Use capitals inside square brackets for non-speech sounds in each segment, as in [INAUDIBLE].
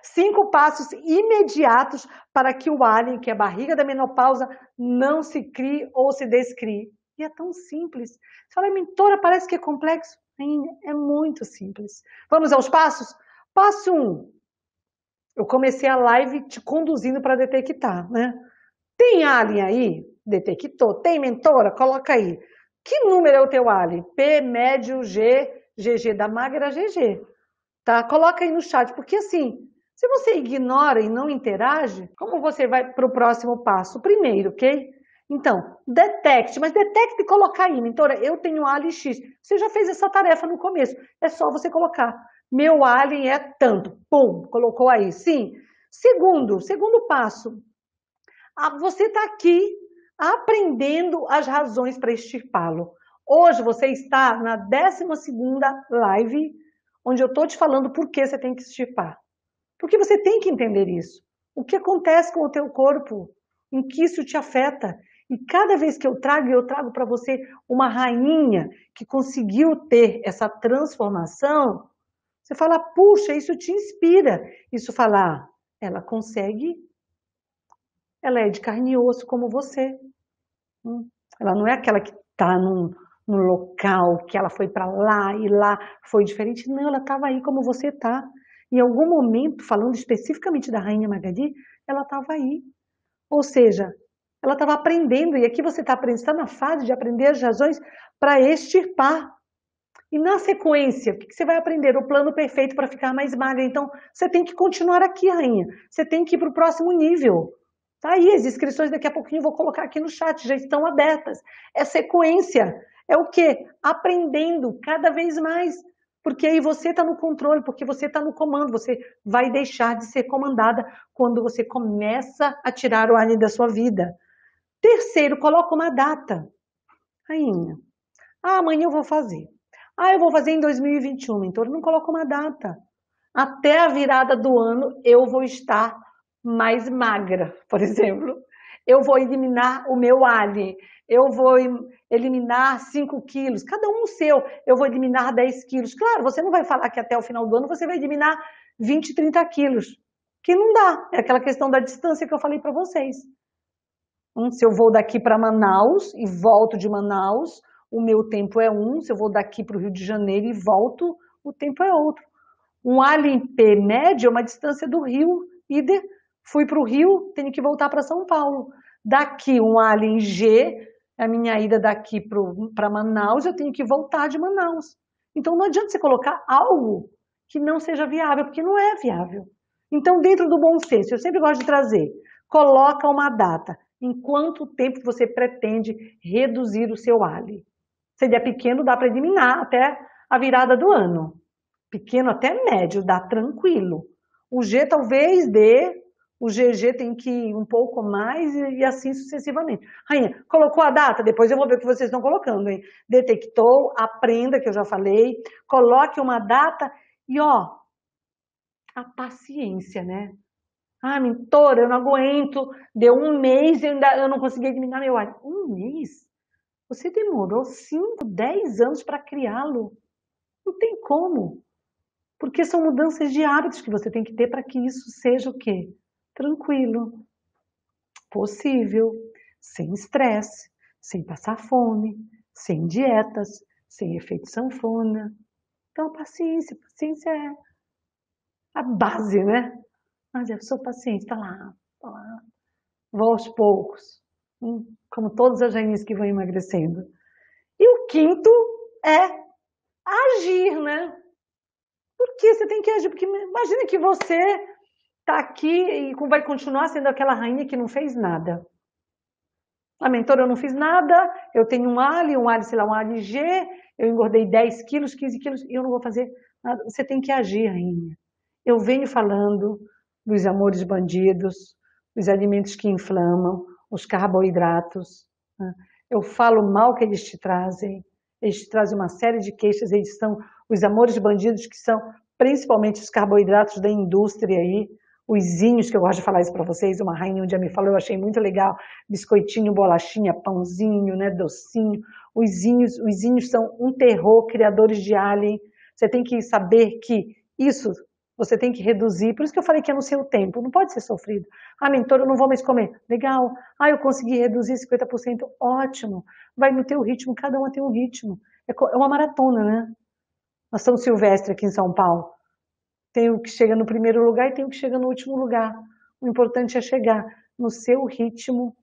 Cinco passos imediatos para que o alien, que é a barriga da menopausa, não se crie ou se descrie. E é tão simples. Você fala, mentora, parece que é complexo. É muito simples. Vamos aos passos? Passo 1. Um. Eu comecei a live te conduzindo para detectar, né? Tem alien aí? Detectou. Tem mentora? Coloca aí. Que número é o teu alien? P, médio, G, GG da magra, GG. Tá? Coloca aí no chat, porque assim, se você ignora e não interage, como você vai para o próximo passo? Primeiro, ok? Então, detecte, mas detecte e colocar aí, mentora, eu tenho alien X. Você já fez essa tarefa no começo, é só você colocar. Meu alien é tanto, pum, colocou aí, sim. Segundo, segundo passo, você está aqui aprendendo as razões para extirpá-lo. Hoje você está na 12ª live, onde eu estou te falando por que você tem que extirpar. Porque você tem que entender isso. O que acontece com o teu corpo? Em que isso te afeta? E cada vez que eu trago, eu trago para você uma rainha que conseguiu ter essa transformação, você fala, puxa, isso te inspira. Isso falar, ela consegue, ela é de carne e osso como você. Hum? Ela não é aquela que está num, num local, que ela foi para lá e lá foi diferente. Não, ela estava aí como você está. Em algum momento, falando especificamente da Rainha Magadi, ela estava aí. Ou seja, ela estava aprendendo, e aqui você está aprendendo, tá na fase de aprender as razões para extirpar. E na sequência, o que você vai aprender? O plano perfeito para ficar mais magra. Então, você tem que continuar aqui, rainha. Você tem que ir para o próximo nível. Tá aí, as inscrições daqui a pouquinho eu vou colocar aqui no chat, já estão abertas. É sequência. É o quê? Aprendendo cada vez mais porque aí você está no controle, porque você está no comando, você vai deixar de ser comandada quando você começa a tirar o alho da sua vida. Terceiro, coloca uma data. Rainha, ah, amanhã eu vou fazer. Ah, eu vou fazer em 2021, então não coloca uma data. Até a virada do ano eu vou estar mais magra, [LAUGHS] por exemplo eu vou eliminar o meu alien, eu vou eliminar 5 quilos, cada um o seu, eu vou eliminar 10 quilos. Claro, você não vai falar que até o final do ano você vai eliminar 20, 30 quilos, que não dá. É aquela questão da distância que eu falei para vocês. Hum, se eu vou daqui para Manaus e volto de Manaus, o meu tempo é um. Se eu vou daqui para o Rio de Janeiro e volto, o tempo é outro. Um alien P médio é uma distância do Rio, ida Fui para o Rio, tenho que voltar para São Paulo. Daqui, um Alien em G, a minha ida daqui para Manaus, eu tenho que voltar de Manaus. Então não adianta você colocar algo que não seja viável, porque não é viável. Então, dentro do bom senso, eu sempre gosto de trazer, coloca uma data. Em quanto tempo você pretende reduzir o seu ali? Se ele é pequeno, dá para eliminar até a virada do ano. Pequeno até médio, dá tranquilo. O G talvez dê o GG tem que ir um pouco mais e, e assim sucessivamente. Rainha, colocou a data? Depois eu vou ver o que vocês estão colocando, hein? Detectou, aprenda, que eu já falei, coloque uma data e, ó, a paciência, né? Ah, mentora, eu não aguento, deu um mês e ainda eu não consegui eliminar meu ar. Um mês? Você demorou 5, 10 anos para criá-lo. Não tem como. Porque são mudanças de hábitos que você tem que ter para que isso seja o quê? tranquilo, possível, sem estresse, sem passar fome, sem dietas, sem efeito sanfona. Então, paciência, paciência é a base, né? Mas eu sou paciente, tá lá, tá lá. Vou aos poucos, hum, como todas as rainhas que vão emagrecendo. E o quinto é agir, né? Por que você tem que agir? Porque imagina que você está aqui e vai continuar sendo aquela rainha que não fez nada. A mentora, eu não fiz nada, eu tenho um ali, um ali, sei lá, um G eu engordei 10 quilos, 15 quilos, e eu não vou fazer nada. Você tem que agir, rainha. Eu venho falando dos amores bandidos, dos alimentos que inflamam, os carboidratos. Né? Eu falo mal que eles te trazem, eles te trazem uma série de queixas, eles são os amores bandidos que são principalmente os carboidratos da indústria aí, os zinhos, que eu gosto de falar isso para vocês, uma rainha um dia me falou, eu achei muito legal, biscoitinho, bolachinha, pãozinho, né, docinho, os zinhos, os zinhos são um terror, criadores de alien, você tem que saber que isso você tem que reduzir, por isso que eu falei que é no seu tempo, não pode ser sofrido. Ah, mentor, eu não vou mais comer. Legal. Ah, eu consegui reduzir 50%, ótimo. Vai no teu ritmo, cada um tem um ritmo. É, é uma maratona, né? Nós estamos silvestre aqui em São Paulo. Tem o que chega no primeiro lugar e tem o que chega no último lugar. O importante é chegar no seu ritmo,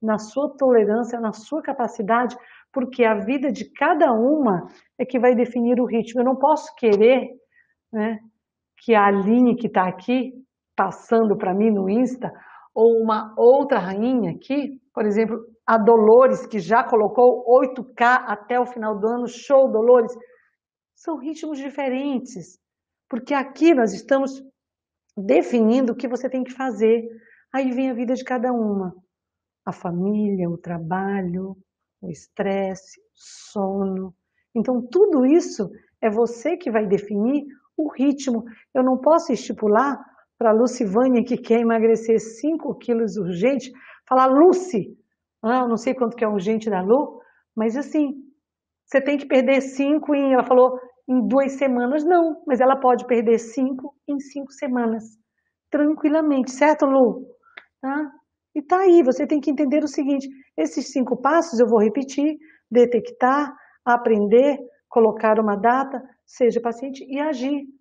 na sua tolerância, na sua capacidade, porque a vida de cada uma é que vai definir o ritmo. Eu não posso querer né, que a Aline que está aqui passando para mim no Insta, ou uma outra rainha aqui, por exemplo, a Dolores, que já colocou 8K até o final do ano, show Dolores, são ritmos diferentes. Porque aqui nós estamos definindo o que você tem que fazer. Aí vem a vida de cada uma. A família, o trabalho, o estresse, o sono. Então, tudo isso é você que vai definir o ritmo. Eu não posso estipular para a Lucivânia, que quer emagrecer 5 quilos urgente, falar, Lucy, ah, não sei quanto que é urgente da Lu, mas assim, você tem que perder 5 em... Ela falou, em duas semanas, não, mas ela pode perder cinco em cinco semanas, tranquilamente, certo, Lu? Tá? E tá aí, você tem que entender o seguinte: esses cinco passos eu vou repetir: detectar, aprender, colocar uma data, seja paciente e agir.